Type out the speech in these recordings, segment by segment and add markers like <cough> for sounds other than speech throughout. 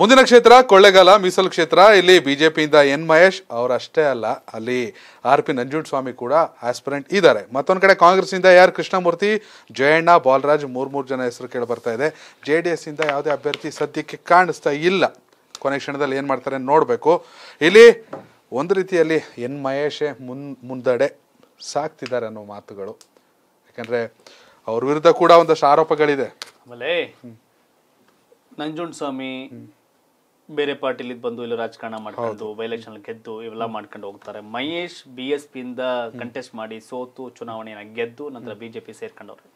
ಮುಂದಿನ ಕ್ಷೇತ್ರ ಕೊಳ್ಳೇಗಾಲ ಮೀಸಲು ಕ್ಷೇತ್ರ ಇಲ್ಲಿ ಬಿಜೆಪಿಯಿಂದ ಎನ್ ಮಹೇಶ್ ಅವರಷ್ಟೇ ಅಲ್ಲ ಅಲ್ಲಿ ಆರ್ ಪಿ ಸ್ವಾಮಿ ಕೂಡ ಆಸ್ಪಿರೆಂಟ್ ಇದ್ದಾರೆ ಮತ್ತೊಂದು ಕಡೆ ಇಂದ ಯಾರ್ ಕೃಷ್ಣಮೂರ್ತಿ ಜಯಣ್ಣ ಬಾಲರಾಜ್ ಮೂರು ಮೂರು ಜನ ಹೆಸರು ಕೇಳಿ ಬರ್ತಾ ಇದೆ ಜೆ ಡಿ ಇಂದ ಯಾವುದೇ ಅಭ್ಯರ್ಥಿ ಸದ್ಯಕ್ಕೆ ಕಾಣಿಸ್ತಾ ಇಲ್ಲ ಕೊನೆ ಕ್ಷಣದಲ್ಲಿ ಏನು ಮಾಡ್ತಾರೆ ನೋಡಬೇಕು ಇಲ್ಲಿ ಒಂದು ರೀತಿಯಲ್ಲಿ ಎನ್ ಮಹೇಶೇ ಮುನ್ ಮುಂದಡೆ ಸಾಕ್ತಿದ್ದಾರೆ ಅನ್ನೋ ಮಾತುಗಳು ಯಾಕಂದ್ರೆ ಅವ್ರ ವಿರುದ್ಧ ಕೂಡ ಒಂದಷ್ಟು ಆರೋಪಗಳಿದೆ ಆಮೇಲೆ ಸ್ವಾಮಿ ಬೇರೆ ಪಾರ್ಟಿಲಿ ಬಂದು ಇಲ್ಲ ರಾಜಕಾರಣ ಮಾಡ್ಕೊಂಡು ಎಲೆಕ್ಷನ್ ಗೆದ್ದು ಇವೆಲ್ಲ ಮಾಡ್ಕೊಂಡು ಹೋಗ್ತಾರೆ ಮಹೇಶ್ ಬಿ ಎಸ್ ಪಿ ಇಂದ ಕಂಟೆಸ್ಟ್ ಮಾಡಿ ಸೋತು ಚುನಾವಣೆಯನ್ನ ಗೆದ್ದು ನಂತರ ಬಿಜೆಪಿ ಸೇರ್ಕೊಂಡವ್ರು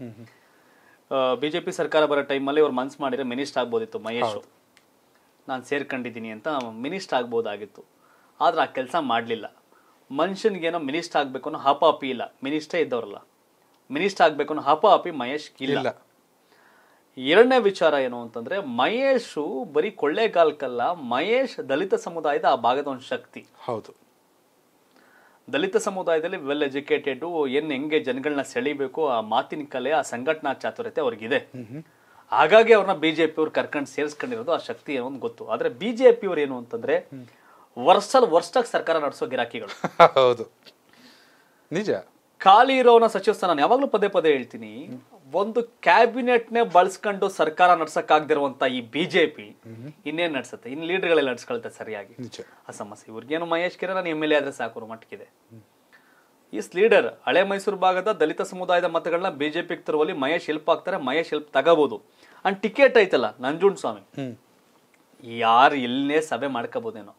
ಬಿಜೆಪಿ ಸರ್ಕಾರ ಬರೋ ಟೈಮಲ್ಲಿ ಅವ್ರು ಮನ್ಸ್ ಮಾಡಿದ್ರೆ ಮಿನಿಸ್ಟರ್ ಆಗ್ಬೋದಿತ್ತು ಮಹೇಶ್ ನಾನು ಸೇರ್ಕೊಂಡಿದ್ದೀನಿ ಅಂತ ಮಿನಿಸ್ಟ್ ಆಗ್ಬೋದಾಗಿತ್ತು ಆದ್ರೆ ಆ ಕೆಲಸ ಮಾಡಲಿಲ್ಲ ಮನುಷ್ಯನಿಗೇನೋ ಮಿನಿಸ್ಟ್ ಆಗ್ಬೇಕು ಅನ್ನೋ ಹಪಿ ಇಲ್ಲ ಮಿನಿಸ್ಟೇ ಇದ್ದವ್ರಲ್ಲ ಮಿನಿಸ್ಟ್ ಆಗ್ಬೇಕು ಅನ್ನೋ ಹಪ ಅಪಿ ಮಹೇಶ್ ಇಲ್ಲ ಎರಡನೇ ವಿಚಾರ ಏನು ಅಂತಂದ್ರೆ ಮಹೇಶು ಬರೀ ಕೊಳ್ಳೇಗಾಲ್ಕಲ್ಲ ಮಹೇಶ್ ದಲಿತ ಸಮುದಾಯದ ಆ ಭಾಗದ ಒಂದು ಶಕ್ತಿ ಹೌದು ದಲಿತ ಸಮುದಾಯದಲ್ಲಿ ವೆಲ್ ಎಜುಕೇಟೆಡ್ ಏನ್ ಹೆಂಗೆ ಜನಗಳನ್ನ ಸೆಳಿಬೇಕು ಆ ಮಾತಿನ ಕಲೆ ಆ ಸಂಘಟನಾ ಚಾತುರ್ಯತೆ ಅವ್ರಿಗಿದೆ ಹಾಗಾಗಿ ಅವ್ರನ್ನ ಬಿಜೆಪಿ ಅವ್ರು ಕರ್ಕೊಂಡು ಸೇರಿಸ್ಕೊಂಡಿರೋದು ಆ ಶಕ್ತಿ ಏನೋ ಒಂದು ಗೊತ್ತು ಆದ್ರೆ ಬಿಜೆಪಿ ಅವ್ರು ಏನು ಅಂತಂದ್ರೆ ವರ್ಷಲ್ ವರ್ಷಕ್ಕೆ ಸರ್ಕಾರ ನಡೆಸೋ ಗಿರಾಕಿಗಳು <laughs> ಹೌದು ನಿಜ ಖಾಲಿ ಇರೋನ ಸಚಿವ ಸ್ಥಾನ ಯಾವಾಗ್ಲೂ ಪದೇ ಪದೇ ಹೇಳ್ತೀನಿ ಒಂದು ನೇ ಬಳಸ್ಕೊಂಡು ಸರ್ಕಾರ ಆಗದಿರುವಂತ ಈ ಬಿಜೆಪಿ ಇನ್ನೇನ್ ನಡ್ಸುತ್ತೆ ಇನ್ ಗಳೇ ನಡ್ಸ್ಕೊಳ್ತಾರೆ ಸರಿಯಾಗಿ ಆ ಸಮಸ್ಯೆ ಇವ್ರಿಗೇನು ಮಹೇಶ್ ಕಿರಣ್ ನಾನು ಎಮ್ ಎಲ್ ಎ ಆದ್ರೆ ಸಾಕು ಮಟ್ಟಕ್ಕಿದೆ ಈಸ್ ಲೀಡರ್ ಹಳೆ ಮೈಸೂರು ಭಾಗದ ದಲಿತ ಸಮುದಾಯದ ಮತಗಳನ್ನ ಬಿಜೆಪಿ ತರುವಲ್ಲಿ ಮಹೇಶ್ ಹೆಲ್ಪ್ ಆಗ್ತಾರೆ ಮಹೇಶ್ ಹೆಲ್ಪ್ ತಗೋಬಹುದು ಅಂಡ್ ಟಿಕೆಟ್ ಐತಲ್ಲ ನಂಜುಂಡ್ ಸ್ವಾಮಿ ಯಾರು ಎಲ್ಲೇ ಸಭೆ ಮಾಡ್ಕೋಬಹುದೇನೋ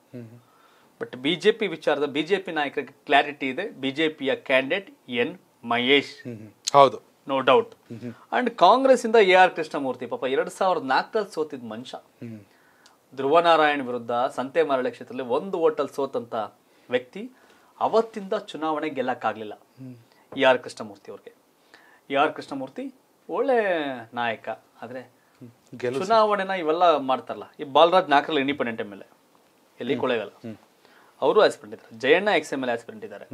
ಬಟ್ ಬಿಜೆಪಿ ವಿಚಾರದ ಬಿಜೆಪಿ ನಾಯಕರಿಗೆ ಕ್ಲಾರಿಟಿ ಇದೆ ಬಿಜೆಪಿಯ ಕ್ಯಾಂಡಿಡೇಟ್ ಎನ್ ಮಹೇಶ್ ಹೌದು ನೋ ಡೌಟ್ ಅಂಡ್ ಕಾಂಗ್ರೆಸ್ ಇಂದ ಎ ಆರ್ ಕೃಷ್ಣಮೂರ್ತಿ ಪಾಪ ಎರಡ್ ಸಾವಿರದ ನಾಲ್ಕರಲ್ಲಿ ಸೋತಿದ್ದ ಮನುಷ್ಯ ಧ್ರುವನಾರಾಯಣ್ ವಿರುದ್ಧ ಸಂತೆ ಮರಳೆ ಕ್ಷೇತ್ರದಲ್ಲಿ ಒಂದು ಓಟಲ್ ಸೋತಂತ ವ್ಯಕ್ತಿ ಅವತ್ತಿಂದ ಚುನಾವಣೆ ಗೆಲ್ಲಕ್ಕಾಗಲಿಲ್ಲ ಎ e ಆರ್ ಕೃಷ್ಣಮೂರ್ತಿ ಅವ್ರಿಗೆ ಎ e ಆರ್ ಕೃಷ್ಣಮೂರ್ತಿ ಒಳ್ಳೆ ನಾಯಕ ಆದ್ರೆ ಚುನಾವಣೆನ ಇವೆಲ್ಲ ಮಾಡ್ತಾರಲ್ಲ ಈ ಬಾಲರಾಜ್ ನಾಲ್ಕರಲ್ಲಿ ಇಂಡಿಪೆಂಡೆಂಟ್ ಎಮ್ ಎಲ್ ಎಲ್ಲಿ ಕೊಳೆಗಲ್ಲ ಅವರು ಆಸ್ಪಿರೆಂಟ್ ಇದ್ದಾರೆ Jayanna ex M L aspirant ಇದ್ದಾರೆ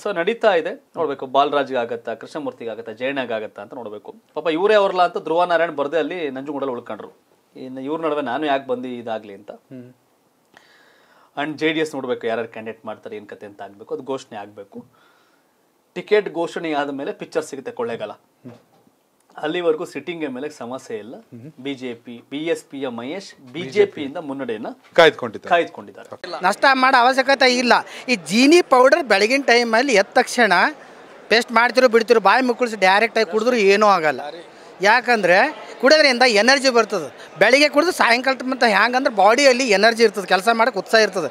ಸೊ ನಡೀತಾ ಇದೆ ನೋಡ್ಬೇಕು ಬಾಲರಾಜ್ಗೆ ಆಗತ್ತಾ ಕೃಷ್ಣಮೂರ್ತಿಗೆ ಆಗತ್ತಾ ಜಯಣ್ಣಗೆ ಆಗತ್ತಾ ಅಂತ ನೋಡ್ಬೇಕು ಪಾಪ ಇವರೇ ಅವ್ರಲ್ಲ ಅಂತ ಧ್ರುವ ನಾರಾಯಣ್ ಬರ್ದೆ ಅಲ್ಲಿ ನಂಜುಗೂಡಲ್ಲಿ ಉಳ್ಕೊಂಡ್ರು ಇನ್ನು ಇವ್ರ ನಡುವೆ ನಾನು ಯಾಕೆ ಬಂದು ಇದಾಗ್ಲಿ ಅಂತ ಅಂಡ್ ಜೆ ಡಿ ಎಸ್ ನೋಡಬೇಕು ಯಾರ್ಯಾರು ಕ್ಯಾಂಡಿಡೇಟ್ ಮಾಡ್ತಾರೆ ಏನು ಕತೆ ಅಂತ ಆಗಬೇಕು ಅದು ಘೋಷಣೆ ಆಗಬೇಕು ಟಿಕೆಟ್ ಘೋಷಣೆ ಆದ ಮೇಲೆ ಪಿಕ್ಚರ್ ಸಿಗುತ್ತೆ ಕೊಳ್ಳೇಗಾಲ ಅಲ್ಲಿವರೆಗೂ ಸಿಟ್ಟಿಂಗ್ ಮೇಲೆ ಸಮಸ್ಯೆ ಇಲ್ಲ ಬಿಜೆಪಿ ಬಿ ಎಸ್ ಪಿಯ ಮಹೇಶ್ ಬಿಜೆಪಿಯಿಂದ ಮುನ್ನಡೆಯನ್ನ ಕಾಯ್ದುಕೊಂಡಿದ್ದಾರೆ ಕಾಯ್ದುಕೊಂಡಿದ್ದಾರೆ ನಷ್ಟ ಮಾಡೋ ಅವಶ್ಯಕತೆ ಇಲ್ಲ ಈ ಜೀನಿ ಪೌಡರ್ ಬೆಳಗಿನ ಟೈಮಲ್ಲಿ ಎದ್ದ ತಕ್ಷಣ ಪೇಸ್ಟ್ ಮಾಡ್ತಿರು ಬಿಡ್ತಿರು ಬಾಯಿ ಮುಕ್ಕಳಿಸಿ ಆಗಿ ಕುಡಿದ್ರು ಏನೂ ಆಗಲ್ಲ ಯಾಕಂದ್ರೆ ಕುಡಿಯೋದ್ರಿಂದ ಎನರ್ಜಿ ಬರ್ತದೆ ಬೆಳಿಗ್ಗೆ ಕುಡಿದು ಸಾಯಂಕಾಲ ಮತ್ತೆ ಹ್ಯಾಂಗಂದ್ರೆ ಬಾಡಿಯಲ್ಲಿ ಎನರ್ಜಿ ಇರ್ತದೆ ಕೆಲಸ ಮಾಡೋಕ್ಕೆ ಉತ್ಸಾಹ ಇರ್ತದೆ